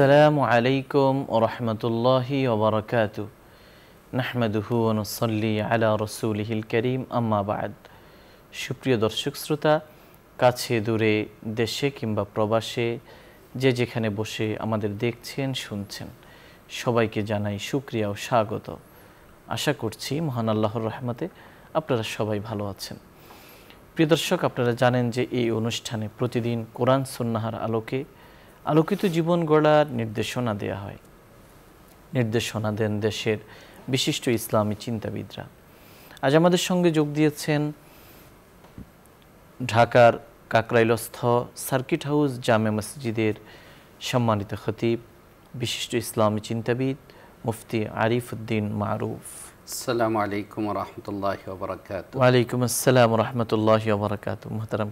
আসসালামু আলাইকুম ওরহমতুল্লাহি ওবরকাত নাহমাদুহু অনুসল্লি আলা রসুলহিল করিম আম্মাবাদ সুপ্রিয় দর্শক শ্রোতা কাছে দূরে দেশে কিংবা প্রবাসে যে যেখানে বসে আমাদের দেখছেন শুনছেন সবাইকে জানাই সুক্রিয়া ও স্বাগত আশা করছি মহান আল্লাহর রহমতে আপনারা সবাই ভালো আছেন প্রিয় দর্শক আপনারা জানেন যে এই অনুষ্ঠানে প্রতিদিন কোরআন সন্ন্যাহার আলোকে আলোকিত জীবন গড়ার নির্দেশনা দেয়া হয় নির্দেশনা দেন দেশের বিশিষ্ট ইসলামী চিন্তাবিদরা আজ আমাদের সঙ্গে যোগ দিয়েছেন ঢাকার কাকরাইলস্থ সার্কিট হাউস জামে মসজিদের সম্মানিত খতিব বিশিষ্ট ইসলামী চিন্তাবিদ মুফতি আরিফ উদ্দিন মারুফ আসসালামু আলাইকুম রহমতুল্লাহ ওয়ালাইকুম আসসালাম রহমতুল্লাহ বরকাত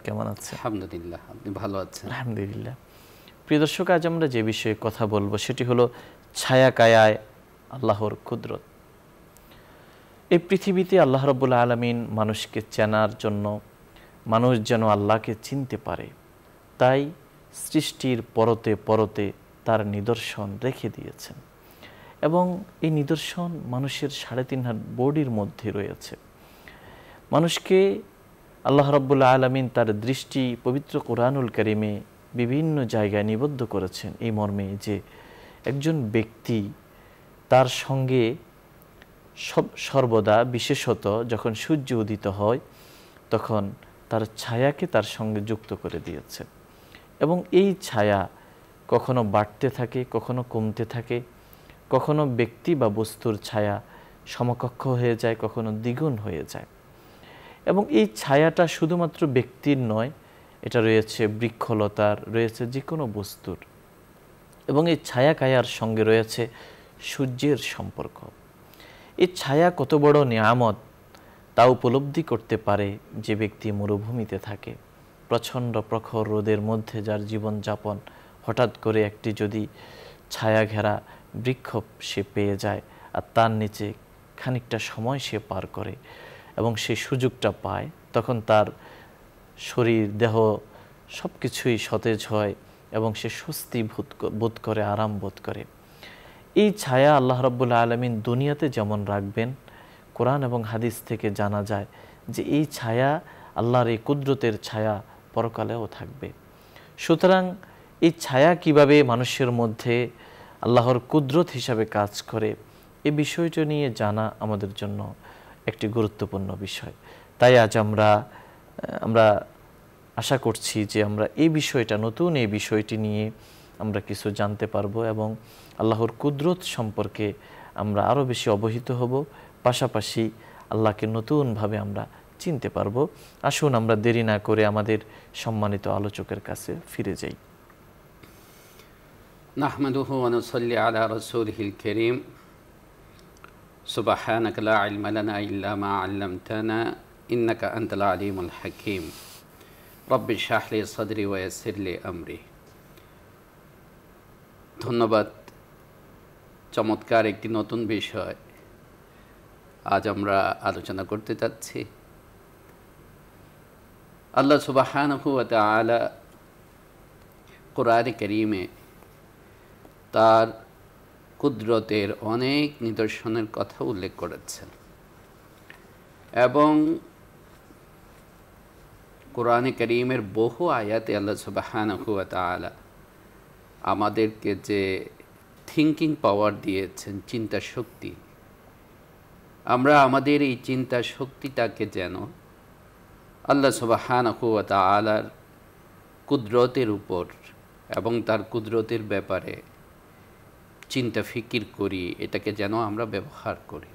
কেমন আছেন আলহামদুলিল্লাহ আপনি ভালো আছেন আলহামদুলিল্লাহ প্রিয় দর্শক আজ আমরা যে বিষয়ে কথা বলবো সেটি হলো ছায়া কায়ায় আল্লাহর কুদরত এই পৃথিবীতে আল্লাহ রব্বুল আলমিন মানুষকে চেনার জন্য মানুষ যেন আল্লাহকে চিনতে পারে তাই সৃষ্টির পরতে পরতে তার নিদর্শন রেখে দিয়েছেন এবং এই নিদর্শন মানুষের সাড়ে তিন হাত বডির মধ্যে রয়েছে মানুষকে আল্লাহ রব্বুল আলমিন তার দৃষ্টি পবিত্র কোরআনুল করিমে বিভিন্ন জায়গায় নিবদ্ধ করেছেন এই মর্মে যে একজন ব্যক্তি তার সঙ্গে সব সর্বদা বিশেষত যখন সূর্য উদিত হয় তখন তার ছায়াকে তার সঙ্গে যুক্ত করে দিয়েছে এবং এই ছায়া কখনো বাড়তে থাকে কখনো কমতে থাকে কখনো ব্যক্তি বা বস্তুর ছায়া সমকক্ষ হয়ে যায় কখনো দ্বিগুণ হয়ে যায় এবং এই ছায়াটা শুধুমাত্র ব্যক্তির নয় এটা রয়েছে বৃক্ষলতার রয়েছে যে কোনো বস্তুর এবং এই ছায়া কায়ার সঙ্গে রয়েছে সূর্যের সম্পর্ক এই ছায়া কত বড় নিয়ামত তা উপলব্ধি করতে পারে যে ব্যক্তি মরুভূমিতে থাকে প্রচণ্ড প্রখর রোদের মধ্যে যার জীবনযাপন হঠাৎ করে একটি যদি ছায়া ঘেরা বৃক্ষ সে পেয়ে যায় আর তার নিচে খানিকটা সময় সে পার করে এবং সে সুযোগটা পায় তখন তার শরীর দেহ সব কিছুই সতেজ হয় এবং সে স্বস্তি বোধ করে আরাম বোধ করে এই ছায়া আল্লাহ রব্বুল্লা আলমিন দুনিয়াতে যেমন রাখবেন কোরআন এবং হাদিস থেকে জানা যায় যে এই ছায়া আল্লাহর এই কুদরতের ছায়া পরকালেও থাকবে সুতরাং এই ছায়া কিভাবে মানুষের মধ্যে আল্লাহর কুদরত হিসাবে কাজ করে এ বিষয়টি নিয়ে জানা আমাদের জন্য একটি গুরুত্বপূর্ণ বিষয় তাই আজ আমরা আমরা আশা করছি যে আমরা এই বিষয়টা নতুন এই বিষয়টি নিয়ে আমরা কিছু জানতে পারবো এবং আল্লাহর কুদরত সম্পর্কে আমরা আরও বেশি অবহিত হব পাশাপাশি আল্লাহকে নতুনভাবে আমরা চিনতে পারবো আসুন আমরা দেরি না করে আমাদের সম্মানিত আলোচকের কাছে ফিরে যাই নাহমাদুহু আনুসল্লি আলা রসুলহিল করিম সুবাহানকলা ইলমালানা ইল্লামা আল্লামতানা إنك أنت العليم الحكيم رب اشرح لي صدري ويسر لي أمري ধন্যবাদ চমৎকার একটি নতুন বিষয় আজ আমরা আলোচনা করতে চাচ্ছি আল্লাহ সুবাহান আলা কোরআনে করিমে তার কুদরতের অনেক নিদর্শনের কথা উল্লেখ করেছেন এবং কোরআনে করিমের বহু আয়াতে আল্লাহ সুবাহান হুয়ালা আমাদেরকে যে থিঙ্কিং পাওয়ার দিয়েছেন চিন্তা শক্তি আমরা আমাদের এই চিন্তা শক্তিটাকে যেন আল্লাহ সুবাহান হুয়ালার কুদরতের উপর এবং তার কুদরতের ব্যাপারে চিন্তা ফিকির করি এটাকে যেন আমরা ব্যবহার করি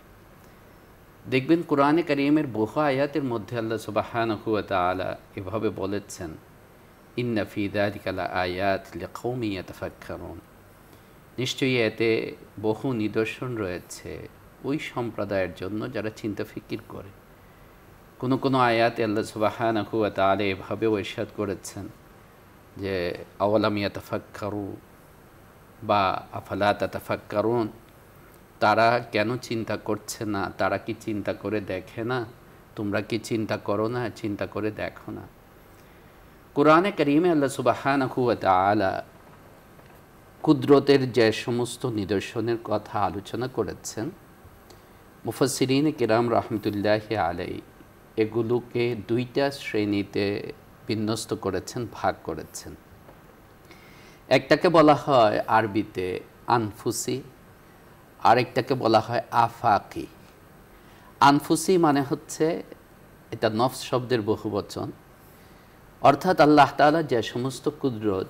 দেখবেন কোরআনে করিমের বহু আয়াতের মধ্যে আল্লাহ সুবাহান তালা এভাবে বলেছেন ইন্নাফিদারিকালা আয়াত লেখৌমিয়া তাফাক্ষারুন নিশ্চয়ই এতে বহু নিদর্শন রয়েছে ওই সম্প্রদায়ের জন্য যারা চিন্তা ফিকির করে কোনো কোনো আয়াতে আল্লাহ সুবাহান হুয়া এভাবে এভাবেও করেছেন যে আওয়ালামিয়া তাফাক্কারু বা আফালাত তাফাক্কারুন তারা কেন চিন্তা করছে না তারা কি চিন্তা করে দেখে না তোমরা কি চিন্তা করো না চিন্তা করে দেখো না কোরআনে করিমে আল্লাহ সুবাহানহুয়াত আলা কুদরতের যে সমস্ত নিদর্শনের কথা আলোচনা করেছেন মুফাসিরিন কিরাম রহমতুল্লাহ আলাই এগুলোকে দুইটা শ্রেণীতে বিন্যস্ত করেছেন ভাগ করেছেন একটাকে বলা হয় আরবিতে আনফুসি আরেকটাকে বলা হয় আফাকি আনফুসি মানে হচ্ছে এটা নফ শব্দের বহু বচন অর্থাৎ আল্লাহ তালা যে সমস্ত কুদরত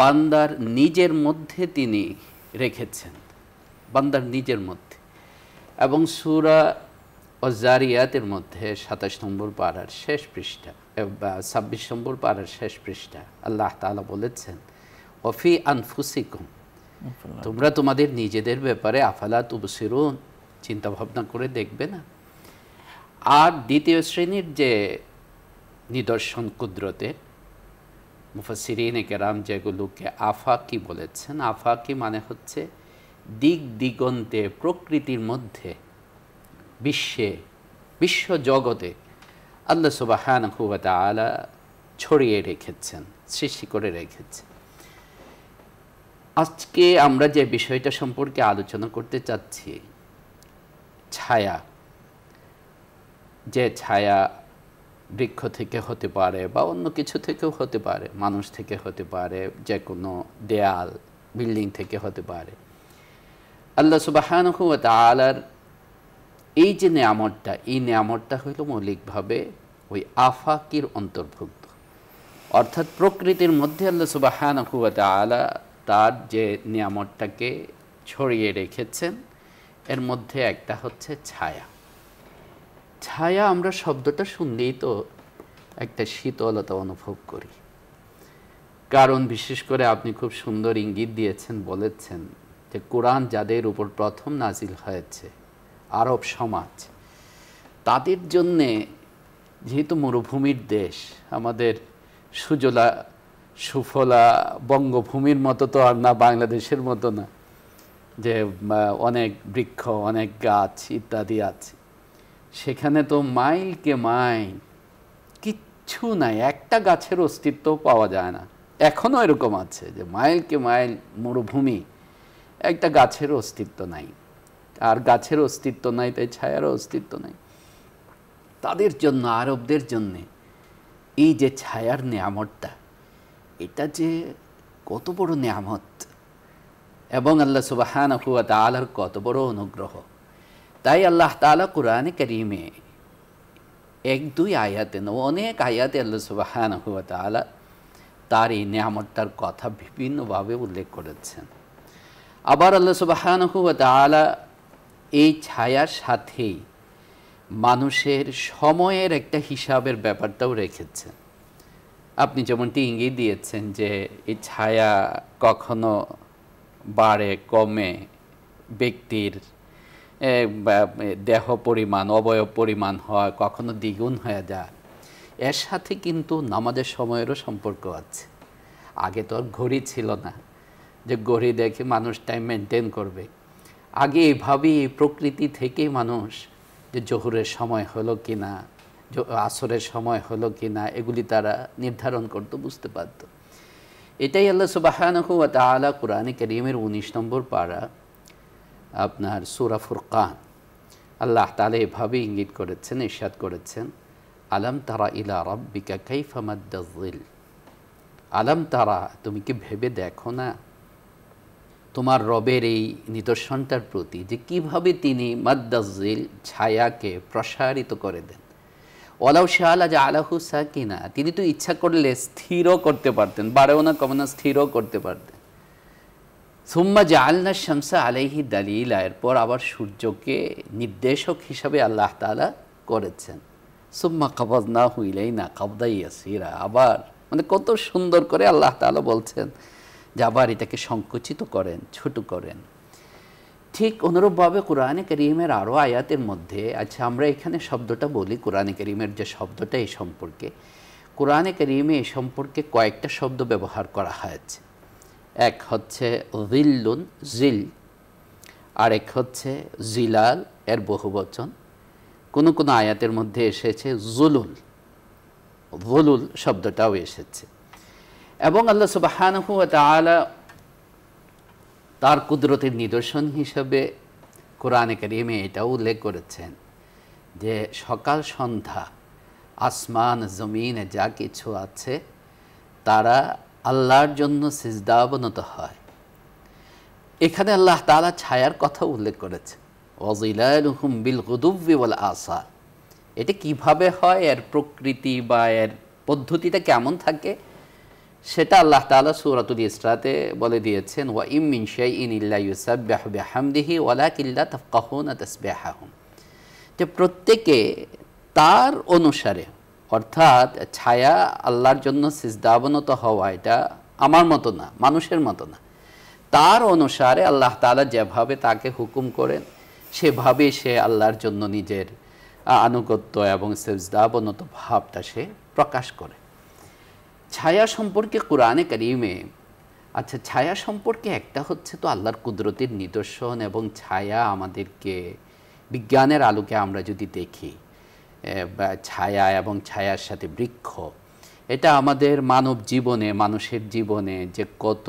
বান্দার নিজের মধ্যে তিনি রেখেছেন বান্দার নিজের মধ্যে এবং সুরা ও জারিয়াতের মধ্যে সাতাশ নম্বর পাড়ার শেষ পৃষ্ঠা বা ছাব্বিশ নম্বর পাড়ার শেষ পৃষ্ঠা আল্লাহ তালা বলেছেন অফি আনফুসিকুম তোমরা তোমাদের নিজেদের ব্যাপারে আফালা চিন্তা ভাবনা করে দেখবে না আর দ্বিতীয় শ্রেণীর যে নিদর্শন কুদরতের মুফাসিরিন কেরাম যেগুলোকে আফাকি বলেছেন আফাকি মানে হচ্ছে দিক দিগন্তে প্রকৃতির মধ্যে বিশ্বে বিশ্ব জগতে আল্লা সুবাহান হুয়া আলা ছড়িয়ে রেখেছেন সৃষ্টি করে রেখেছেন আজকে আমরা যে বিষয়টা সম্পর্কে আলোচনা করতে চাচ্ছি ছায়া যে ছায়া বৃক্ষ থেকে হতে পারে বা অন্য কিছু থেকেও হতে পারে মানুষ থেকে হতে পারে যে কোনো দেয়াল বিল্ডিং থেকে হতে পারে আল্লাহ আলার এই যে নিয়ামতটা এই নিয়ামতটা হইল মৌলিকভাবে ওই আফাকির অন্তর্ভুক্ত অর্থাৎ প্রকৃতির মধ্যে আল্লাহ সুবাহানহুয়াত আলা তার যে নিয়ামতটাকে ছড়িয়ে রেখেছেন এর মধ্যে একটা হচ্ছে ছায়া ছায়া আমরা শব্দটা শুনলেই তো একটা শীতলতা অনুভব করি কারণ বিশেষ করে আপনি খুব সুন্দর ইঙ্গিত দিয়েছেন বলেছেন যে কোরআন যাদের উপর প্রথম নাজিল হয়েছে আরব সমাজ তাদের জন্যে যেহেতু মরুভূমির দেশ আমাদের সুজলা সুফলা বঙ্গভূমির মতো তো আর না বাংলাদেশের মতো না যে অনেক বৃক্ষ অনেক গাছ ইত্যাদি আছে সেখানে তো মাইলকে মাইল কিচ্ছু নাই একটা গাছের অস্তিত্ব পাওয়া যায় না এখনও এরকম আছে যে মাইলকে মাইল মরুভূমি একটা গাছের অস্তিত্ব নাই আর গাছের অস্তিত্ব নাই তাই ছায়ারও অস্তিত্ব নাই তাদের জন্য আরবদের জন্যে এই যে ছায়ার নিয়ামতটা এটা যে কত বড় নিয়ামত এবং আল্লাহ সুবাহান হুয়া তালার কত বড় অনুগ্রহ তাই আল্লাহ তালা কোরআনে করিমে এক দুই আয়াতে ন অনেক আয়াতে আল্লাহ সুবাহান হুয়া তালা তার এই নিয়ামতটার কথা বিভিন্নভাবে উল্লেখ করেছেন আবার আল্লাহ সুবাহান হুয়া তালা এই ছায়ার সাথেই মানুষের সময়ের একটা হিসাবের ব্যাপারটাও রেখেছেন আপনি যেমনটি ইঙ্গিত দিয়েছেন যে এই ছায়া কখনো বাড়ে কমে ব্যক্তির দেহ পরিমাণ অবয়ব পরিমাণ হয় কখনো দ্বিগুণ হয়ে যায় এর সাথে কিন্তু নামাজের সময়েরও সম্পর্ক আছে আগে তো ঘড়ি ছিল না যে ঘড়ি দেখে মানুষ টাইম মেনটেন করবে আগে এভাবেই প্রকৃতি থেকেই মানুষ যে জহুরের সময় হলো কি না আসরের সময় হলো কি না এগুলি তারা নির্ধারণ করত বুঝতে পারত এটাই আল্লাহ সুবাহ আলা কোরআনে করিমের উনিশ নম্বর পাড়া আপনার সুরা ফুরকান আল্লাহ তালে এভাবে ইঙ্গিত করেছেন ইরশাদ করেছেন আলম তারা ইলা রব্বিকা কাইফামাদ্দিল আলম তারা তুমি কি ভেবে দেখো না তোমার রবের এই নিদর্শনটার প্রতি যে কিভাবে তিনি মাদ্দাজিল ছায়াকে প্রসারিত করে দেন ওলাউ শাহ আজ আলাহু সাকিনা তিনি তো ইচ্ছা করলে স্থিরও করতে পারতেন বারেও না কমে না স্থিরও করতে পারতেন সুম্মা আলনা শামসা আলাইহি দালিলা এরপর আবার সূর্যকে নির্দেশক হিসাবে আল্লাহ তালা করেছেন সুম্মা কাবাজ না হইলেই না কাবদাইয়া সিরা আবার মানে কত সুন্দর করে আল্লাহ তালা বলছেন যে আবার এটাকে সংকুচিত করেন ছোট করেন ঠিক অনুরূপভাবে কোরআনে করিমের আরও আয়াতের মধ্যে আচ্ছা আমরা এখানে শব্দটা বলি কোরআনে করিমের যে শব্দটা এই সম্পর্কে কোরআনে করিমে এ সম্পর্কে কয়েকটা শব্দ ব্যবহার করা হয়েছে এক হচ্ছে জিল্লুন জিল আরেক হচ্ছে জিলাল এর বহুবচন কোনো কোনো আয়াতের মধ্যে এসেছে জুলুল জুলুল শব্দটাও এসেছে এবং আল্লাহ সুবাহানহু তালা তার কুদরতের নিদর্শন হিসেবে কোরআনে কারিমে এটা উল্লেখ করেছেন যে সকাল সন্ধ্যা আসমান জমিন যা কিছু আছে তারা আল্লাহর জন্য সিজদা অবনত হয় এখানে আল্লাহ তালা ছায়ার কথা উল্লেখ করেছে ওয়াজিলাহুম বিল গুদুব্বি ওয়াল আসা এটা কিভাবে হয় এর প্রকৃতি বা এর পদ্ধতিটা কেমন থাকে সেটা আল্লাহ তালা সুরাতুল ইসরাতে বলে দিয়েছেন ওয়া ইমিন শাই ইন ইল্লা ইউসাবাহামদিহি ওয়ালা কিল্লা তফকাহুন তসবেহাহুম যে প্রত্যেকে তার অনুসারে অর্থাৎ ছায়া আল্লাহর জন্য সিজদাবনত হওয়া এটা আমার মতো না মানুষের মতো না তার অনুসারে আল্লাহ তালা যেভাবে তাকে হুকুম করেন সেভাবে সে আল্লাহর জন্য নিজের আনুগত্য এবং সিজদাবনত ভাবটা সে প্রকাশ করে ছায়া সম্পর্কে কোরআনে কারিমে আচ্ছা ছায়া সম্পর্কে একটা হচ্ছে তো আল্লাহর কুদরতির নিদর্শন এবং ছায়া আমাদেরকে বিজ্ঞানের আলোকে আমরা যদি দেখি ছায়া এবং ছায়ার সাথে বৃক্ষ এটা আমাদের মানব জীবনে মানুষের জীবনে যে কত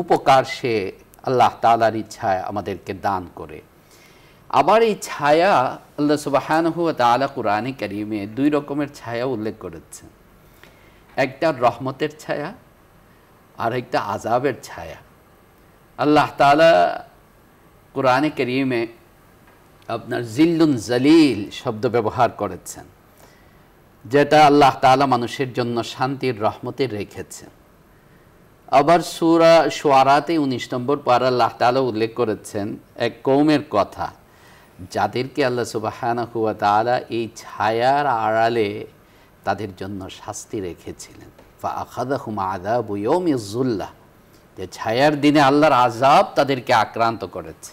উপকার সে আল্লাহ তালার ইচ্ছায় আমাদেরকে দান করে আবার এই ছায়া আল্লাহ সুবাহানহ তালা কুরআনে কারিমে দুই রকমের ছায়া উল্লেখ করেছেন একটা রহমতের ছায়া আর একটা আজাবের ছায়া আল্লাহ তালা কোরআনে করিমে আপনার জিল্লুন জলিল শব্দ ব্যবহার করেছেন যেটা আল্লাহ তালা মানুষের জন্য শান্তির রহমতে রেখেছেন আবার সুরা সোয়ারাতে উনিশ নম্বর পর আল্লাহ তালা উল্লেখ করেছেন এক কৌমের কথা যাদেরকে আল্লাহ সুবাহানা হুয়া তালা এই ছায়ার আড়ালে তাদের জন্য শাস্তি রেখেছিলেন ফা আখাদা হুমা যে ছায়ার দিনে আল্লাহর আজাব তাদেরকে আক্রান্ত করেছে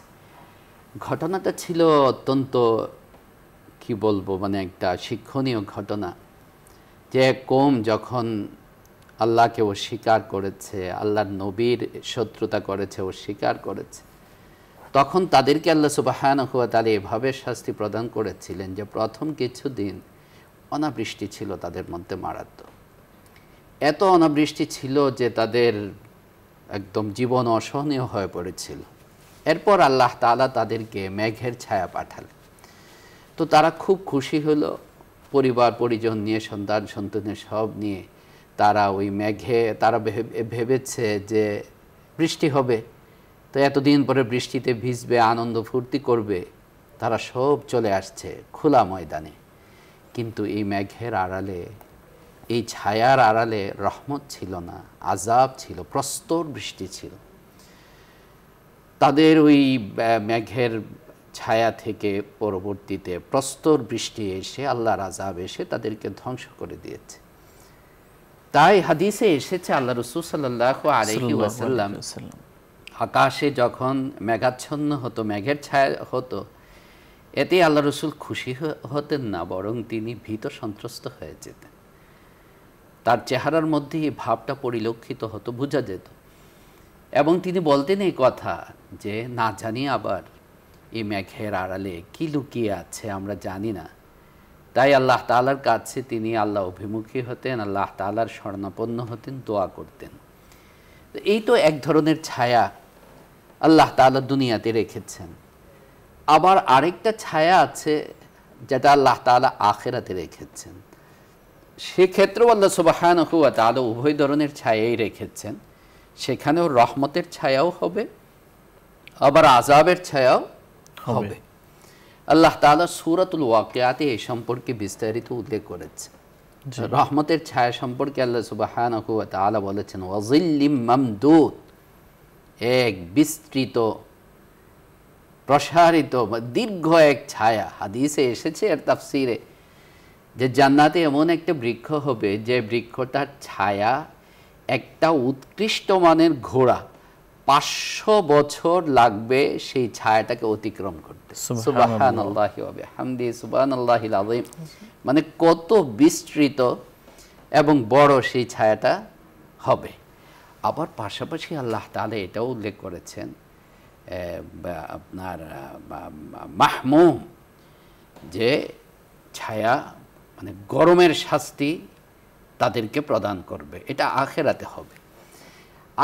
ঘটনাটা ছিল অত্যন্ত কি বলবো মানে একটা শিক্ষণীয় ঘটনা যে কোম যখন আল্লাহকে অস্বীকার করেছে আল্লাহর নবীর শত্রুতা করেছে অস্বীকার করেছে তখন তাদেরকে আল্লাহ সুবাহান হুয়া তালে এভাবে শাস্তি প্রদান করেছিলেন যে প্রথম কিছুদিন অনাবৃষ্টি ছিল তাদের মধ্যে মারাত্মক এত অনাবৃষ্টি ছিল যে তাদের একদম জীবন অসহনীয় হয়ে পড়েছিল এরপর আল্লাহ তালা তাদেরকে মেঘের ছায়া পাঠালেন তো তারা খুব খুশি হল পরিবার পরিজন নিয়ে সন্তান সন্তানের সব নিয়ে তারা ওই মেঘে তারা ভেবেছে যে বৃষ্টি হবে তো এতদিন পরে বৃষ্টিতে ভিজবে আনন্দ ফুর্তি করবে তারা সব চলে আসছে খোলা ময়দানে কিন্তু এই মেঘের আড়ালে এই ছায়ার আড়ালে রহমত ছিল না আজাব ছিল প্রস্তর বৃষ্টি ছিল তাদের ওই মেঘের ছায়া থেকে পরবর্তীতে প্রস্তর বৃষ্টি এসে আল্লাহর আজাব এসে তাদেরকে ধ্বংস করে দিয়েছে তাই হাদিসে এসেছে আল্লাহ রসুল সাল্লাহ আকাশে যখন মেঘাচ্ছন্ন হতো মেঘের ছায়া হতো এতে আল্লাহ রসুল খুশি হতেন না বরং তিনি ভীত সন্ত্রস্ত হয়ে যেতেন তার চেহারার মধ্যে এই ভাবটা পরিলক্ষিত হতো বোঝা যেত এবং তিনি বলতেন এই কথা যে না জানি আবার এই মেঘের আড়ালে কি লুকিয়ে আছে আমরা জানি না তাই আল্লাহ তালার কাছে তিনি আল্লাহ অভিমুখী হতেন আল্লাহ তালার স্বর্ণাপন্ন হতেন দোয়া করতেন এই তো এক ধরনের ছায়া আল্লাহ তালা দুনিয়াতে রেখেছেন আবার আরেকটা ছায়া আছে যেটা আল্লাহ তালা আখেরাতে রেখেছেন সেক্ষেত্রেও আল্লাহ সুবাহান হুয়া তালা উভয় ধরনের ছায়াই রেখেছেন সেখানেও রহমতের ছায়াও হবে আবার আজাবের ছায়াও হবে আল্লাহ তালা সুরাতুল ওয়াকিয়াতে এই সম্পর্কে বিস্তারিত উল্লেখ করেছে রহমতের ছায়া সম্পর্কে আল্লাহ সুবাহান হুয়া তালা বলেছেন ওয়াজিল্লিম মামদুদ এক বিস্তৃত প্রসারিত বা দীর্ঘ এক ছায়া হাদিসে এসেছে এর তাফসিরে যে জান্নাতে এমন একটা বৃক্ষ হবে যে বৃক্ষটার ছায়া একটা উৎকৃষ্ট মানের ঘোড়া পাঁচশো বছর লাগবে সেই ছায়াটাকে অতিক্রম করতে মানে কত বিস্তৃত এবং বড় সেই ছায়াটা হবে আবার পাশাপাশি আল্লাহ তাহলে এটাও উল্লেখ করেছেন আপনার মাহমুম যে ছায়া মানে গরমের শাস্তি তাদেরকে প্রদান করবে এটা আখেরাতে হবে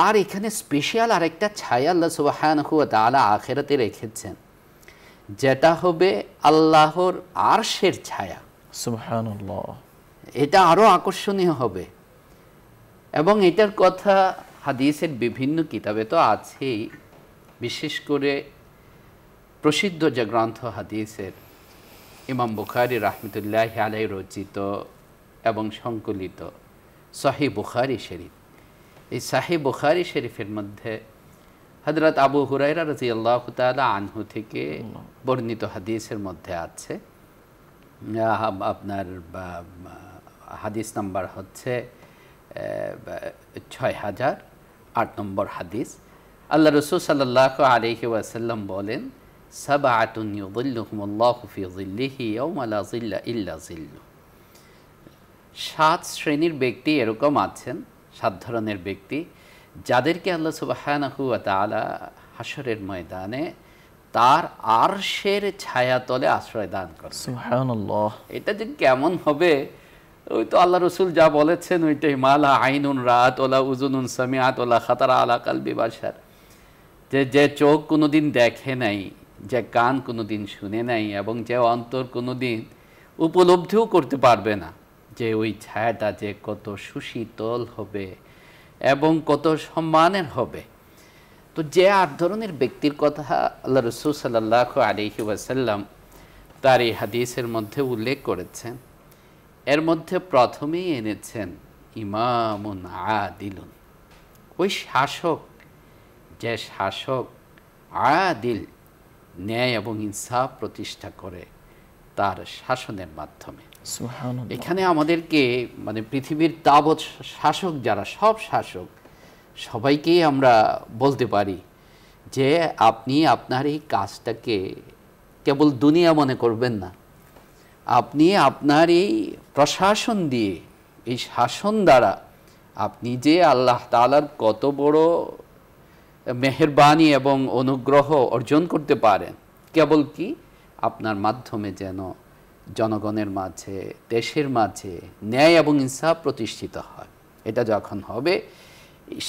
আর এখানে স্পেশাল আরেকটা ছায়া আল্লাহ সুবাহান হুয়া তালা আখেরাতে রেখেছেন যেটা হবে আল্লাহর আরশের ছায়া এটা আরও আকর্ষণীয় হবে এবং এটার কথা হাদিসের বিভিন্ন কিতাবে তো আছেই বিশেষ করে প্রসিদ্ধ যে গ্রন্থ হাদিসের ইমাম বুখারি রাহমতুল্লাহ আলাই রচিত এবং সংকলিত শাহি বুখারি শরীফ এই শাহি বুখারি শরীফের মধ্যে হজরত আবু হুরাইরা রাজি আল্লাহ তালা আনহু থেকে বর্ণিত হাদিসের মধ্যে আছে আপনার হাদিস নাম্বার হচ্ছে ছয় হাজার আট নম্বর হাদিস আল্লাহ রসুল সাল্লাহ আলহি ওয়াসাল্লাম বলেন আতুন সাত শ্রেণীর ব্যক্তি এরকম আছেন সাত ধরনের ব্যক্তি যাদেরকে আল্লাহ সুবাহানহুয়া তালা হাসরের ময়দানে তার আরশের ছায়াতলে আশ্রয় দান করছে এটা যে কেমন হবে ওই তো আল্লাহ রসুল যা বলেছেন ওইটাই মালা আইনুন রাত ওলা উজুনুন সামিয়াত ওলা খাতারা আলা কালবি বাসার যে যে চোখ কোনোদিন দেখে নাই যে কান কোনোদিন শুনে নাই এবং যে অন্তর কোনোদিন উপলব্ধিও করতে পারবে না যে ওই ছায়াটা যে কত সুশীতল হবে এবং কত সম্মানের হবে তো যে আর ধরনের ব্যক্তির কথা আল্লাহ রসুল সাল্লাহ আলিহি ওয়াসাল্লাম তার এই হাদিসের মধ্যে উল্লেখ করেছেন এর মধ্যে প্রথমেই এনেছেন ইমামুন আদিলুন ওই শাসক যে শাসক আদিল ন্যায় এবং ইনসাফ প্রতিষ্ঠা করে তার শাসনের মাধ্যমে এখানে আমাদেরকে মানে পৃথিবীর তাবৎ শাসক যারা সব শাসক সবাইকেই আমরা বলতে পারি যে আপনি আপনার এই কাজটাকে কেবল দুনিয়া মনে করবেন না আপনি আপনার এই প্রশাসন দিয়ে এই শাসন দ্বারা আপনি যে আল্লাহ তালার কত বড় মেহরবানি এবং অনুগ্রহ অর্জন করতে পারেন কেবল কি আপনার মাধ্যমে যেন জনগণের মাঝে দেশের মাঝে ন্যায় এবং ইনসাফ প্রতিষ্ঠিত হয় এটা যখন হবে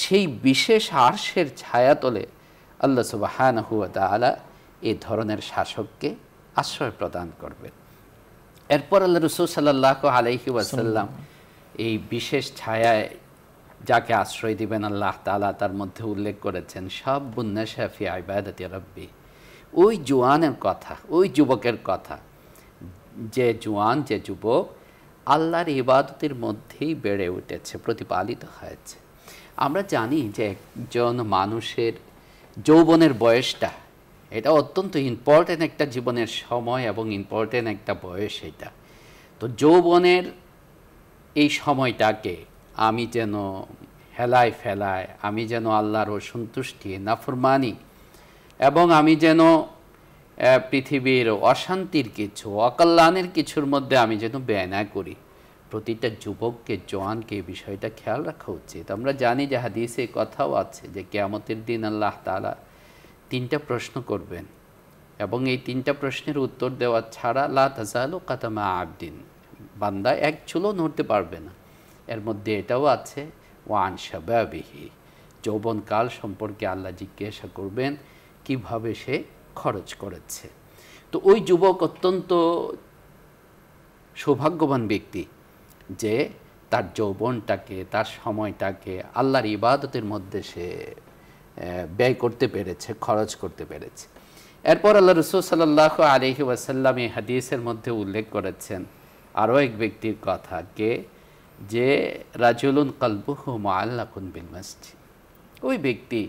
সেই বিশেষ আর্শের ছায়াতলে আল্লাহ সুবাহান হুয়া তালা এ ধরনের শাসককে আশ্রয় প্রদান করবে এরপর আল্লাহ রসুল সাল্লাহ আলহি ওয়াসাল্লাম এই বিশেষ ছায়ায় যাকে আশ্রয় দিবেন আল্লাহ তালা তার মধ্যে উল্লেখ করেছেন সব শাহি আইবায়দাতি রব্বি ওই জোয়ানের কথা ওই যুবকের কথা যে জোয়ান যে যুবক আল্লাহর ইবাদতের মধ্যেই বেড়ে উঠেছে প্রতিপালিত হয়েছে আমরা জানি যে একজন মানুষের যৌবনের বয়সটা এটা অত্যন্ত ইম্পর্টেন্ট একটা জীবনের সময় এবং ইম্পর্টেন্ট একটা বয়স এটা তো যৌবনের এই সময়টাকে আমি যেন হেলায় ফেলায় আমি যেন আল্লাহর সন্তুষ্টি নাফরমানি এবং আমি যেন পৃথিবীর অশান্তির কিছু অকল্যাণের কিছুর মধ্যে আমি যেন ব্যয় করি প্রতিটা যুবককে জোয়ানকে এই বিষয়টা খেয়াল রাখা উচিত আমরা জানি যে হাদিসে কথাও আছে যে কেয়ামতের দিন আল্লাহ তালা তিনটা প্রশ্ন করবেন এবং এই তিনটা প্রশ্নের উত্তর দেওয়া ছাড়া লা ও কাতামা আবদিন বান্দা এক চুলো নড়তে পারবে না এর মধ্যে এটাও আছে ওয়ান সাবাবিহি যৌবনকাল সম্পর্কে আল্লাহ জিজ্ঞাসা করবেন কিভাবে সে খরচ করেছে তো ওই যুবক অত্যন্ত সৌভাগ্যবান ব্যক্তি যে তার যৌবনটাকে তার সময়টাকে আল্লাহর ইবাদতের মধ্যে সে ব্যয় করতে পেরেছে খরচ করতে পেরেছে এরপর আল্লাহ রসুল সাল্লাহ আলহি ওয়াসাল্লাম এই হাদিসের মধ্যে উল্লেখ করেছেন আরও এক ব্যক্তির কথা কে যে রাজুলুন কালবুহু মাল্লাকুন বিল মসজিদ ওই ব্যক্তি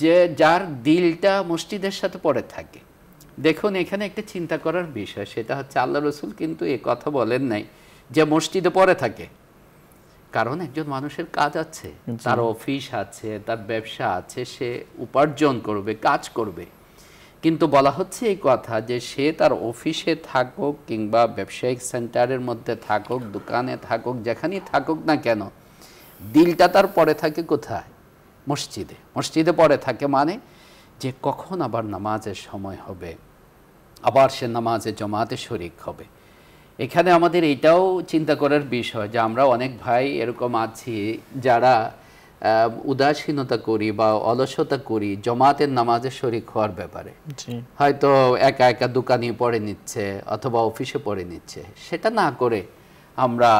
যে যার দিলটা মসজিদের সাথে পড়ে থাকে দেখুন এখানে একটা চিন্তা করার বিষয় সেটা হচ্ছে আল্লাহ রসুল কিন্তু এ কথা বলেন নাই যে মসজিদে পড়ে থাকে কারণ একজন মানুষের কাজ আছে তার অফিস আছে তার ব্যবসা আছে সে উপার্জন করবে কাজ করবে কিন্তু বলা হচ্ছে এই কথা যে সে তার অফিসে থাকুক কিংবা ব্যবসায়িক সেন্টারের মধ্যে থাকুক দোকানে থাকুক যেখানেই থাকুক না কেন দিলটা তার পরে থাকে কোথায় মসজিদে মসজিদে পরে থাকে মানে যে কখন আবার নামাজের সময় হবে আবার সে নামাজে জমাতে শরিক হবে এখানে আমাদের এটাও চিন্তা করার বিষয় যে আমরা অনেক ভাই এরকম আছি যারা উদাসীনতা করি বা অলসতা করি জমাতের নামাজে শরিক হওয়ার ব্যাপারে হয়তো একা একা দোকানে পড়ে নিচ্ছে অথবা অফিসে পড়ে নিচ্ছে সেটা না করে আমরা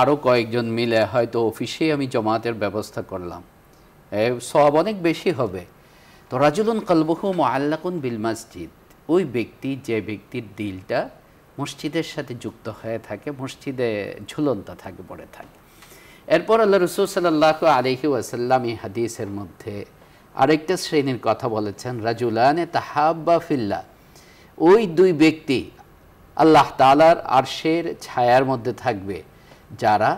আরও কয়েকজন মিলে হয়তো অফিসেই আমি জমাতের ব্যবস্থা করলাম সব অনেক বেশি হবে তো রাজুলুন কলবহুম মোয়াল্লাকুন বিল মসজিদ ওই ব্যক্তি যে ব্যক্তির দিলটা মসজিদের সাথে যুক্ত হয়ে থাকে মসজিদে ঝুলন্ত থাকে পড়ে থাকে এরপর আল্লাহ রসুল সাল্লাহ আলহি ওয়াসাল্লাম এই হাদিসের মধ্যে আরেকটা শ্রেণীর কথা বলেছেন রাজুল তাহাব্বা ফিল্লা ওই দুই ব্যক্তি আল্লাহ তালার আরশের ছায়ার মধ্যে থাকবে যারা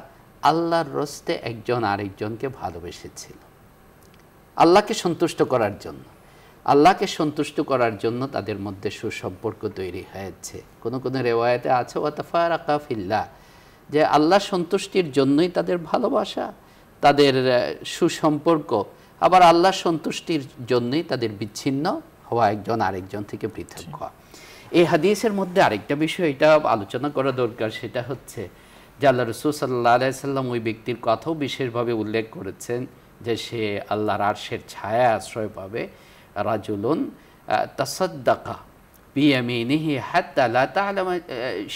আল্লাহর রস্তে একজন আরেকজনকে ভালোবেসেছিল আল্লাহকে সন্তুষ্ট করার জন্য আল্লাহকে সন্তুষ্ট করার জন্য তাদের মধ্যে সুসম্পর্ক তৈরি হয়েছে কোনো কোনো রেওয়ায়তে আছে ওয়াতাফা রাকা ফিল্লা যে আল্লাহ সন্তুষ্টির জন্যই তাদের ভালোবাসা তাদের সুসম্পর্ক আবার আল্লাহ সন্তুষ্টির জন্যই তাদের বিচ্ছিন্ন হওয়া একজন আরেকজন থেকে পৃথক হওয়া এই হাদিসের মধ্যে আরেকটা বিষয় এটা আলোচনা করা দরকার সেটা হচ্ছে যে আল্লাহ রসুল সাল্লাহ আলাইসাল্লাম ওই ব্যক্তির কথাও বিশেষভাবে উল্লেখ করেছেন যে সে আল্লাহর আর্শের ছায়া আশ্রয় পাবে রাজুলুন তাসাদ্দাকা বিয়ামিনিহি হাত আল্লাহ তাহলে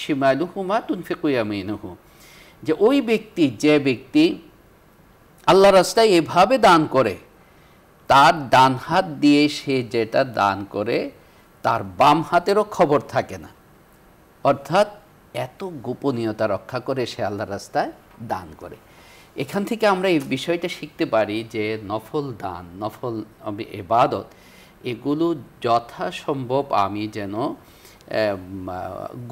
শিমালুহুমা তুনফিকুয়ামিনহু যে ওই ব্যক্তি যে ব্যক্তি আল্লাহ রাস্তায় এভাবে দান করে তার ডান হাত দিয়ে সে যেটা দান করে তার বাম হাতেরও খবর থাকে না অর্থাৎ এত গোপনীয়তা রক্ষা করে সে আল্লাহ রাস্তায় দান করে এখান থেকে আমরা এই বিষয়টা শিখতে পারি যে নফল দান নফল এবাদত এগুলো যথাসম্ভব আমি যেন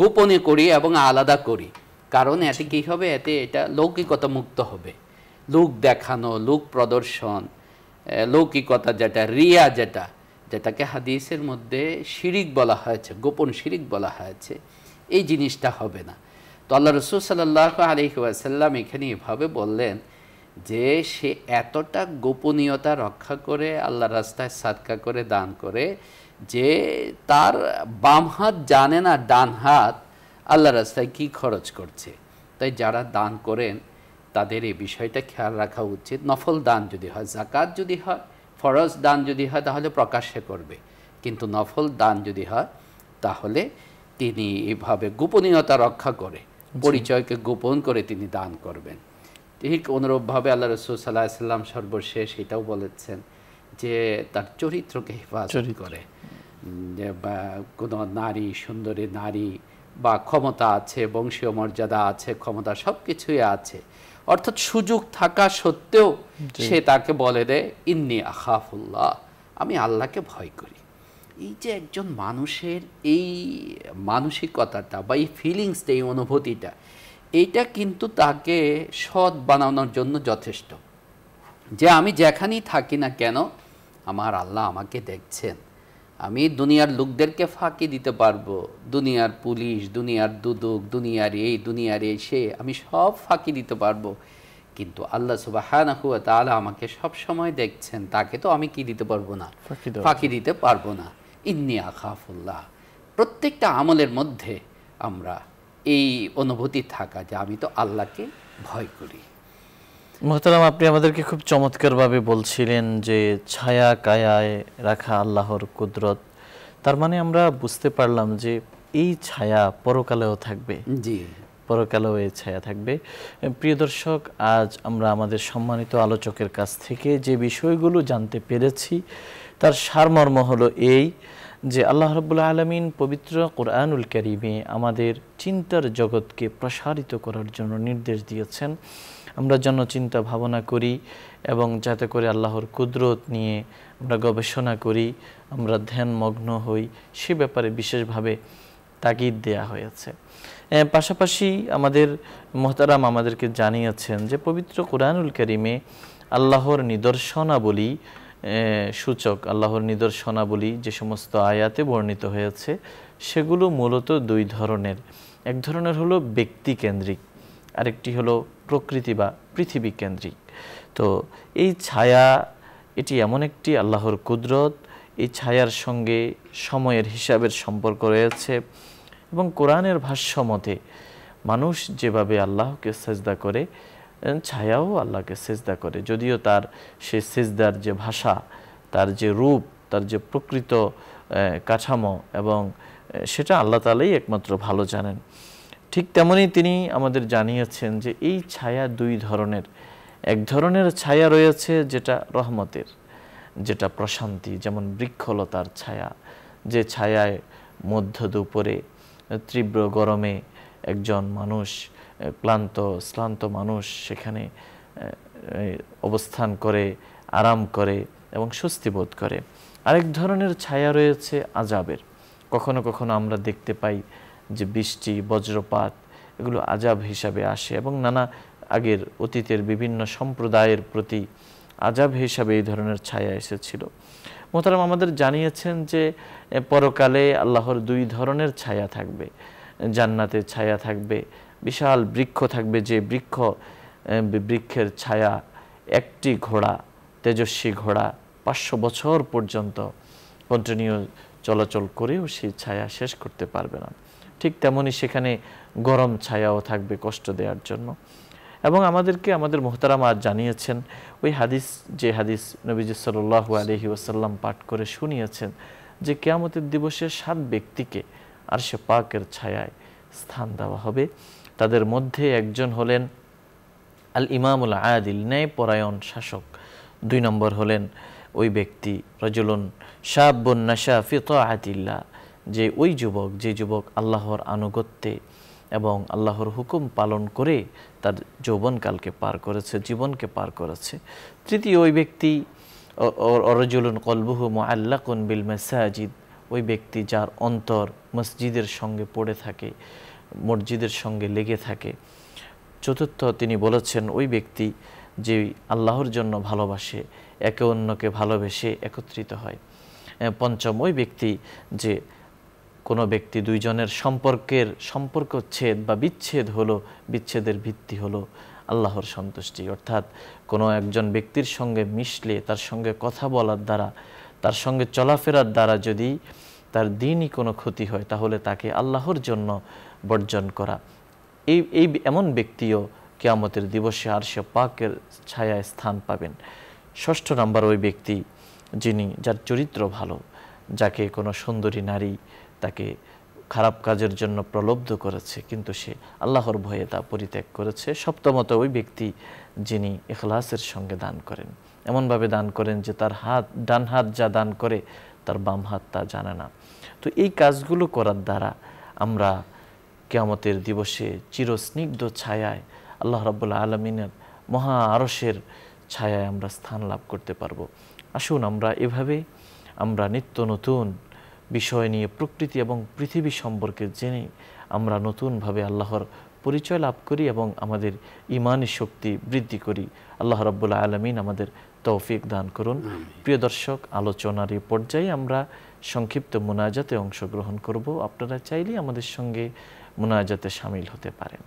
গোপনে করি এবং আলাদা করি কারণ এতে কী হবে এতে এটা লৌকিকতা মুক্ত হবে লোক দেখানো লোক প্রদর্শন লৌকিকতা যেটা রিয়া যেটা যেটাকে হাদিসের মধ্যে শিরিক বলা হয়েছে গোপন শিরিক বলা হয়েছে এই জিনিসটা হবে না তো আল্লাহ রসুল সাল্লাহ আলহিহাসাল্লাম এখানে এভাবে বললেন যে সে এতটা গোপনীয়তা রক্ষা করে আল্লাহ রাস্তায় সাদকা করে দান করে যে তার বাম হাত জানে না ডান হাত আল্লাহ রাস্তায় কি খরচ করছে তাই যারা দান করেন তাদের এই বিষয়টা খেয়াল রাখা উচিত নফল দান যদি হয় জাকাত যদি হয় ফরজ দান যদি হয় তাহলে প্রকাশ্যে করবে কিন্তু নফল দান যদি হয় তাহলে তিনি এভাবে গোপনীয়তা রক্ষা করে পরিচয়কে গোপন করে তিনি দান করবেন ঠিক অনুরূপভাবে আল্লাহ রসুল সাল্লাহ সাল্লাম সর্বশেষ এটাও বলেছেন যে তার চরিত্রকে হেফাজত করে যে বা কোনো নারী সুন্দরী নারী বা ক্ষমতা আছে বংশীয় মর্যাদা আছে ক্ষমতা সব কিছুই আছে অর্থাৎ সুযোগ থাকা সত্ত্বেও সে তাকে বলে দেয় ইন্নি আহাফুল্লাহ আমি আল্লাহকে ভয় করি এই যে একজন মানুষের এই মানসিকতাটা বা এই ফিলিংসটা এই অনুভূতিটা এইটা কিন্তু তাকে সৎ বানানোর জন্য যথেষ্ট যে আমি যেখানেই থাকি না কেন আমার আল্লাহ আমাকে দেখছেন আমি দুনিয়ার লোকদেরকে ফাঁকি দিতে পারবো দুনিয়ার পুলিশ দুনিয়ার দুদক দুনিয়ার এই দুনিয়ার এই সে আমি সব ফাঁকি দিতে পারবো কিন্তু আল্লাহ সুবাহান হুয়া তাহলে আমাকে সব সময় দেখছেন তাকে তো আমি কি দিতে পারবো না ফাঁকি দিতে পারবো না ইন্নি আখাফুল্লাহ প্রত্যেকটা আমলের মধ্যে আমরা এই অনুভূতি থাকা যে আমি তো আল্লাহকে ভয় করি মোহতারাম আপনি আমাদেরকে খুব চমৎকারভাবে বলছিলেন যে ছায়া কায়ায় রাখা আল্লাহর কুদরত তার মানে আমরা বুঝতে পারলাম যে এই ছায়া পরকালেও থাকবে জি পরকালেও এই ছায়া থাকবে প্রিয় দর্শক আজ আমরা আমাদের সম্মানিত আলোচকের কাছ থেকে যে বিষয়গুলো জানতে পেরেছি তার সারমর্ম হলো এই যে আল্লাহ রবুল্লা আলমিন পবিত্র কোরআনুল করিমে আমাদের চিন্তার জগৎকে প্রসারিত করার জন্য নির্দেশ দিয়েছেন আমরা যেন চিন্তা ভাবনা করি এবং যাতে করে আল্লাহর কুদরত নিয়ে আমরা গবেষণা করি আমরা ধ্যানমগ্ন হই সে ব্যাপারে বিশেষভাবে তাগিদ দেয়া হয়েছে পাশাপাশি আমাদের মোহতারাম আমাদেরকে জানিয়েছেন যে পবিত্র কোরআনুল করিমে আল্লাহর নিদর্শনাবলী সূচক আল্লাহর নিদর্শনাবলী যে সমস্ত আয়াতে বর্ণিত হয়েছে সেগুলো মূলত দুই ধরনের এক ধরনের হলো ব্যক্তিকেন্দ্রিক আরেকটি হলো প্রকৃতি বা পৃথিবী কেন্দ্রিক তো এই ছায়া এটি এমন একটি আল্লাহর কুদরত এই ছায়ার সঙ্গে সময়ের হিসাবের সম্পর্ক রয়েছে এবং কোরআনের ভাষ্য মতে মানুষ যেভাবে আল্লাহকে সেজদা করে ছায়াও আল্লাহকে সেজদা করে যদিও তার সে সেজদার যে ভাষা তার যে রূপ তার যে প্রকৃত কাঠামো এবং সেটা আল্লাহ তালাই একমাত্র ভালো জানেন ঠিক তেমনই তিনি আমাদের জানিয়েছেন যে এই ছায়া দুই ধরনের এক ধরনের ছায়া রয়েছে যেটা রহমতের যেটা প্রশান্তি যেমন বৃক্ষলতার ছায়া যে ছায়ায় মধ্য দুপুরে তীব্র গরমে একজন মানুষ ক্লান্ত শ্লান্ত মানুষ সেখানে অবস্থান করে আরাম করে এবং স্বস্তি বোধ করে আরেক ধরনের ছায়া রয়েছে আজাবের কখনো কখনো আমরা দেখতে পাই যে বৃষ্টি বজ্রপাত এগুলো আজাব হিসাবে আসে এবং নানা আগের অতীতের বিভিন্ন সম্প্রদায়ের প্রতি আজাব হিসাবে এই ধরনের ছায়া এসেছিল মোতারাম আমাদের জানিয়েছেন যে পরকালে আল্লাহর দুই ধরনের ছায়া থাকবে জান্নাতের ছায়া থাকবে বিশাল বৃক্ষ থাকবে যে বৃক্ষ বৃক্ষের ছায়া একটি ঘোড়া তেজস্বী ঘোড়া পাঁচশো বছর পর্যন্ত কন্টিনিউ চলাচল করেও সেই ছায়া শেষ করতে পারবে না ঠিক তেমনই সেখানে গরম ছায়াও থাকবে কষ্ট দেওয়ার জন্য এবং আমাদেরকে আমাদের মোহতারাম আজ জানিয়েছেন ওই হাদিস যে হাদিস নবীজ সাল্লাহ আলহি ওসাল্লাম পাঠ করে শুনিয়েছেন যে কেয়ামতের দিবসে সাত ব্যক্তিকে আর সে পাকের ছায়ায় স্থান দেওয়া হবে তাদের মধ্যে একজন হলেন আল ইমামুল আয়াদিল ন্যায় পরায়ণ শাসক দুই নম্বর হলেন ওই ব্যক্তি রজলুন শাহাবুন নাশা ফিত আহাতিল্লা যে ওই যুবক যে যুবক আল্লাহর আনুগত্যে এবং আল্লাহর হুকুম পালন করে তার যৌবনকালকে পার করেছে জীবনকে পার করেছে তৃতীয় ওই ব্যক্তি অরজুলুন কলবুহু মোয়াল্লাকুন বিল মেসাজিদ ওই ব্যক্তি যার অন্তর মসজিদের সঙ্গে পড়ে থাকে মসজিদের সঙ্গে লেগে থাকে চতুর্থ তিনি বলেছেন ওই ব্যক্তি যে আল্লাহর জন্য ভালোবাসে একে অন্যকে ভালোবেসে একত্রিত হয় পঞ্চম ওই ব্যক্তি যে কোনো ব্যক্তি দুইজনের সম্পর্কের সম্পর্কচ্ছেদ বা বিচ্ছেদ হলো বিচ্ছেদের ভিত্তি হলো আল্লাহর সন্তুষ্টি অর্থাৎ কোনো একজন ব্যক্তির সঙ্গে মিশলে তার সঙ্গে কথা বলার দ্বারা তার সঙ্গে চলাফেরার দ্বারা যদি তার দিনই কোনো ক্ষতি হয় তাহলে তাকে আল্লাহর জন্য বর্জন করা এই এই এমন ব্যক্তিও কেয়ামতের দিবসে আর সে পাকের ছায়ায় স্থান পাবেন ষষ্ঠ নাম্বার ওই ব্যক্তি যিনি যার চরিত্র ভালো যাকে কোনো সুন্দরী নারী তাকে খারাপ কাজের জন্য প্রলব্ধ করেছে কিন্তু সে আল্লাহর ভয়ে তা পরিত্যাগ করেছে সপ্তমত ওই ব্যক্তি যিনি এখলাসের সঙ্গে দান করেন এমনভাবে দান করেন যে তার হাত ডান হাত যা দান করে তার বাম হাত তা জানে না তো এই কাজগুলো করার দ্বারা আমরা কেয়ামতের দিবসে চিরস্নিগ্ধ ছায়ায় আল্লাহ রাবুল্লাহ আলমিনের মহা আরসের ছায়ায় আমরা স্থান লাভ করতে পারবো আসুন আমরা এভাবে আমরা নিত্য নতুন বিষয় নিয়ে প্রকৃতি এবং পৃথিবী সম্পর্কে জেনে আমরা নতুনভাবে আল্লাহর পরিচয় লাভ করি এবং আমাদের ইমানের শক্তি বৃদ্ধি করি আল্লাহ রব্বুল্লা আলমিন আমাদের তৌফিক দান করুন প্রিয় দর্শক আলোচনার এই পর্যায়ে আমরা সংক্ষিপ্ত মোনাজাতে অংশগ্রহণ করব আপনারা চাইলে আমাদের সঙ্গে মোনাজাতে সামিল হতে পারেন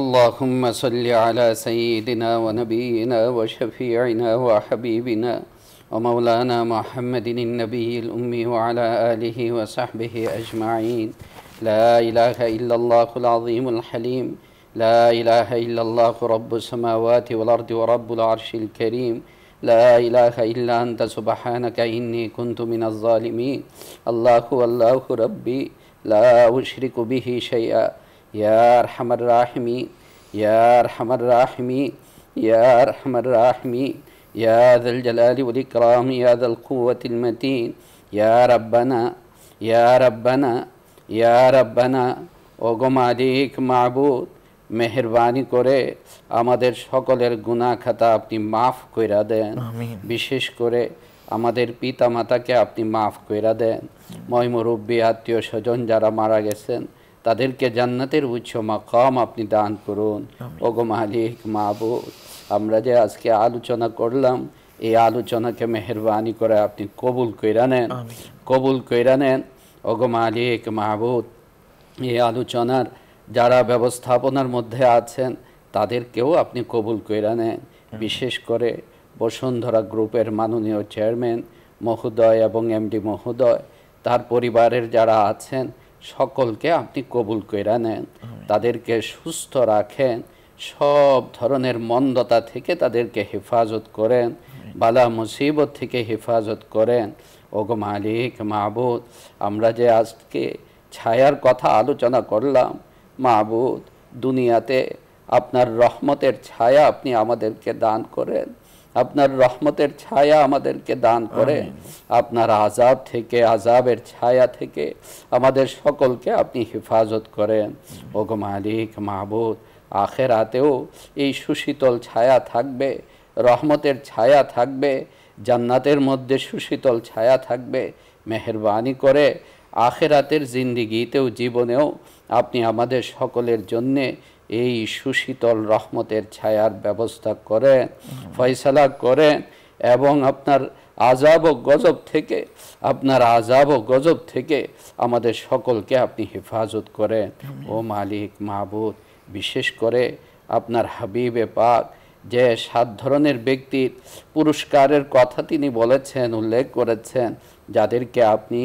اللهم صل على سيدنا ونبينا وشفيعنا وحبيبنا ومولانا محمد النبي الأمي وعلى آله وصحبه أجمعين لا إله إلا الله العظيم الحليم لا إله إلا الله رب السماوات والأرض ورب العرش الكريم لا إله إلا أنت سبحانك إني كنت من الظالمين الله والله ربي لا أشرك به شيئا يا أرحم الراحمين يا أرحم الراحمين يا أرحم الراحمين يا ذا الجلال والإكرام يا ذا القوة المتين يا ربنا يا ربنا يا ربنا ওগো মালিক মাহবুদ মেহরবানি করে আমাদের সকলের গুণা খাতা আপনি মাফ কইরা দেন বিশেষ করে আমাদের পিতা মাতাকে আপনি মাফ কইরা দেন ময়মরব্বী আত্মীয় স্বজন যারা মারা গেছেন তাদেরকে জান্নাতের উচ্চ মাকাম আপনি দান করুন ওগো মালিক মাহবুদ আমরা যে আজকে আলোচনা করলাম এই আলোচনাকে মেহরবানি করে আপনি কবুল কইরা নেন কবুল কইরা নেন অগম মাহবুদ এই আলোচনার যারা ব্যবস্থাপনার মধ্যে আছেন তাদেরকেও আপনি কবুল কইরা নেন হ্যাঁ। বিশেষ করে বসুন্ধরা গ্রুপের মাননীয় চেয়ারম্যান মহোদয় এবং এমডি মহোদয় তার পরিবারের যারা আছেন সকলকে আপনি কবুল কইরা নেন তাদেরকে সুস্থ রাখেন সব ধরনের মন্দতা থেকে তাদেরকে হেফাজত করেন বালা মুসিবত থেকে হেফাজত করেন ওগ মালিক মাহবুদ আমরা যে আজকে ছায়ার কথা আলোচনা করলাম মাহবুদ দুনিয়াতে আপনার রহমতের ছায়া আপনি আমাদেরকে দান করেন আপনার রহমতের ছায়া আমাদেরকে দান করে আপনার আজাব থেকে আজাবের ছায়া থেকে আমাদের সকলকে আপনি হেফাজত করেন ওগ মালিক মাহবুদ আখেরাতেও এই সুশীতল ছায়া থাকবে রহমতের ছায়া থাকবে জান্নাতের মধ্যে সুশীতল ছায়া থাকবে মেহরবানি করে আখেরাতের জিন্দিগিতেও জীবনেও আপনি আমাদের সকলের জন্যে এই সুশীতল রহমতের ছায়ার ব্যবস্থা করেন ফয়সালা করেন এবং আপনার আজাব ও গজব থেকে আপনার আজাব ও গজব থেকে আমাদের সকলকে আপনি হেফাজত করেন ও মালিক মাহবুদ বিশেষ করে আপনার হাবিবে পাক যে সাত ধরনের ব্যক্তির পুরস্কারের কথা তিনি বলেছেন উল্লেখ করেছেন যাদেরকে আপনি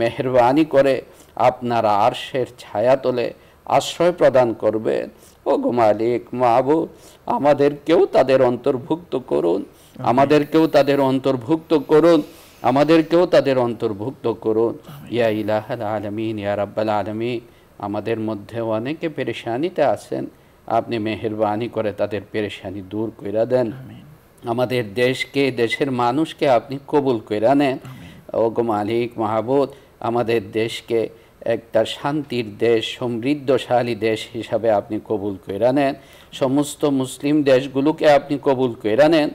মেহরবানি করে আপনার আর্শের ছায়া তোলে আশ্রয় প্রদান করবেন ও গো মালিক মাহবু আমাদেরকেও তাদের অন্তর্ভুক্ত করুন আমাদেরকেও তাদের অন্তর্ভুক্ত করুন আমাদেরকেও তাদের অন্তর্ভুক্ত করুন ইয়া ইলাহ আলমিন ইয়া রাব্বাল আলমিন আমাদের মধ্যে অনেকে পেরেশানিতে আছেন আপনি মেহরবানি করে তাদের পেরেশানি দূর করে দেন আমাদের দেশকে দেশের মানুষকে আপনি কবুল করে নেন ও গো মালিক মাহবুদ আমাদের দেশকে একটা শান্তির দেশ সমৃদ্ধশালী দেশ হিসাবে আপনি কবুল করে নেন সমস্ত মুসলিম দেশগুলোকে আপনি কবুল করে নেন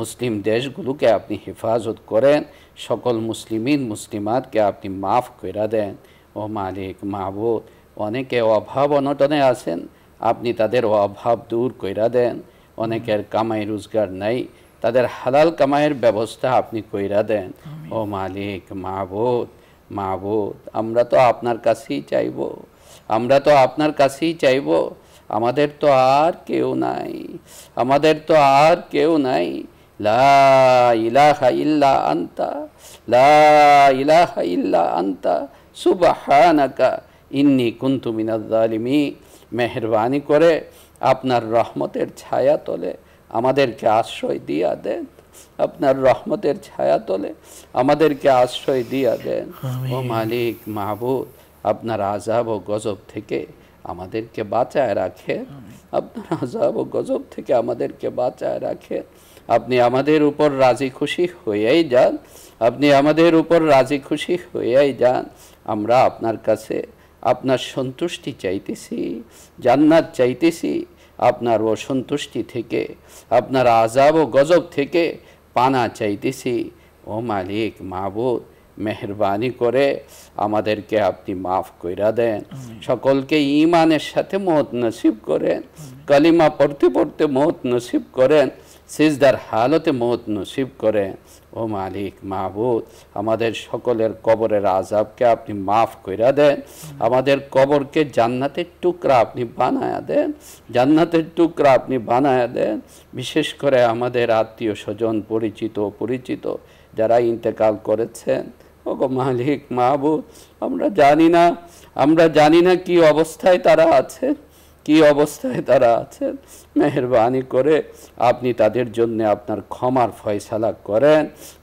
মুসলিম দেশগুলোকে আপনি হেফাজত করেন সকল মুসলিমিন মুসলিমাতকে আপনি মাফ করে দেন ও মালিক মাহবুদ অনেকে অভাব অনটনে আছেন আপনি তাদের অভাব দূর কইরা দেন অনেকের কামাই রোজগার নাই তাদের হালাল কামাইয়ের ব্যবস্থা আপনি কইরা দেন ও মালিক মাহবুদ মাহবুদ আমরা তো আপনার কাছেই চাইব আমরা তো আপনার কাছেই চাইব আমাদের তো আর কেউ নাই আমাদের তো আর কেউ নাই লা ইলাহা ইল্লা আন্তা লা ইলাহা ইল্লা আন্তা সুবাহানাকা ইন্নি কুন্তু মিনাজ্জালিমি মেহরবানি করে আপনার রহমতের ছায়া তলে আমাদেরকে আশ্রয় দিয়া দেন আপনার রহমতের ছায়া তলে আমাদেরকে আশ্রয় দিয়া দেন ও মালিক মাহবুদ আপনার আজাব ও গজব থেকে আমাদেরকে বাঁচায় রাখে আপনার আজাব ও গজব থেকে আমাদেরকে বাঁচায় রাখে আপনি আমাদের উপর রাজি খুশি হয়েই যান আপনি আমাদের উপর রাজি খুশি হইয়াই যান আমরা আপনার কাছে আপনার সন্তুষ্টি চাইতেছি জান্নাত চাইতেছি আপনার অসন্তুষ্টি থেকে আপনার আজাব ও গজব থেকে পানা চাইতেছি ও মালিক মাহবুদ মেহরবানি করে আমাদেরকে আপনি মাফ কইরা দেন সকলকে ইমানের সাথে মহৎ নসিব করেন কালিমা পড়তে পড়তে মহৎ নসিব করেন সিজদার হালতে মহৎ নসিব করেন ও মালিক মাহবুদ আমাদের সকলের কবরের আজাবকে আপনি মাফ কইরা দেন আমাদের কবরকে জান্নাতের টুকরা আপনি বানায়া দেন জান্নাতের টুকরা আপনি বানায়া দেন বিশেষ করে আমাদের আত্মীয় স্বজন পরিচিত পরিচিত যারা ইন্তেকাল করেছেন গো মালিক মাহবুদ আমরা জানি না আমরা জানি না কি অবস্থায় তারা আছে কি অবস্থায় তারা আছেন মেহরবানি করে আপনি তাদের জন্য আপনার ক্ষমার ফয়সালা করেন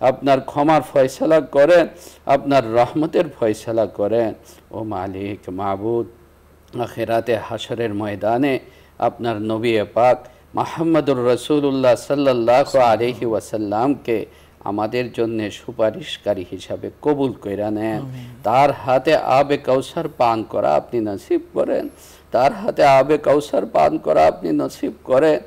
আপনার ক্ষমার ফয়সালা করেন আপনার রহমতের ফয়সালা করেন ও মালিক মাহবুদ আখেরাতে হাসরের ময়দানে আপনার নবী পাক মাহমদুর রসুল্লাহ সাল্লাহ আলহি ওয়াসাল্লামকে আমাদের জন্য সুপারিশকারী হিসাবে কবুল করে নেন তার হাতে আবে কৌশার পান করা আপনি নসিব করেন তার হাতে আবে কৌশর পান করা আপনি নসিব করেন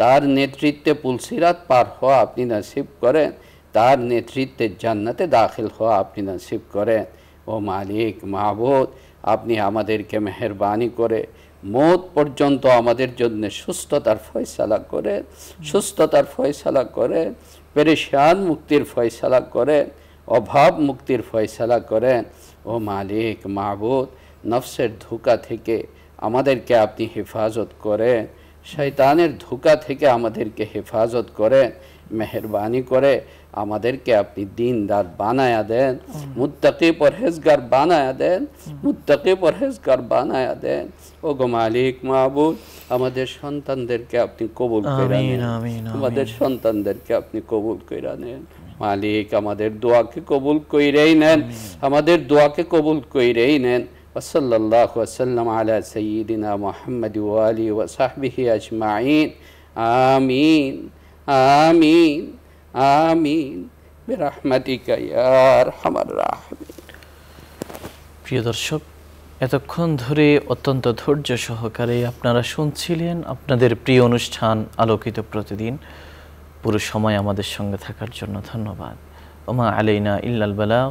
তার নেতৃত্বে পুলসিরাত পার হওয়া আপনি নসিব করেন তার নেতৃত্বে জান্নাতে দাখিল হওয়া আপনি নসিব করেন ও মালিক মাহবুদ আপনি আমাদেরকে মেহরবানি করে মত পর্যন্ত আমাদের জন্য সুস্থতার ফয়সালা করে সুস্থতার ফয়সালা করে পেরেশান মুক্তির ফয়সালা করে অভাব মুক্তির ফয়সালা করেন ও মালিক মাহবুদ নফসের ধোকা থেকে আমাদেরকে আপনি হেফাজত করে শৈতানের ধোকা থেকে আমাদেরকে হেফাজত করে মেহরবানি করে আমাদেরকে আপনি দিনদার বানায়া দেন মুত্তাকি পরহেজগার বানায়া দেন মুত্তাকি পরহেজগার বানায়া দেন ও গো মালিক মাহবুব আমাদের সন্তানদেরকে আপনি কবুল করে নেন আমাদের সন্তানদেরকে আপনি কবুল করে নেন মালিক আমাদের দোয়াকে কবুল কইরেই নেন আমাদের দোয়াকে কবুল কইরেই নেন وصلى الله وسلم على سيدنا محمد وآله وصحبه أجمعين آمين آمين آمين برحمتك يا أرحم الراحمين প্রিয় দর্শক এতক্ষণ ধরে অত্যন্ত ধৈর্য সহকারে আপনারা শুনছিলেন আপনাদের প্রিয় অনুষ্ঠান আলোকিত প্রতিদিন পুরো সময় আমাদের সঙ্গে থাকার জন্য ধন্যবাদ ওমা আলাইনা ইল্লাল বালাগ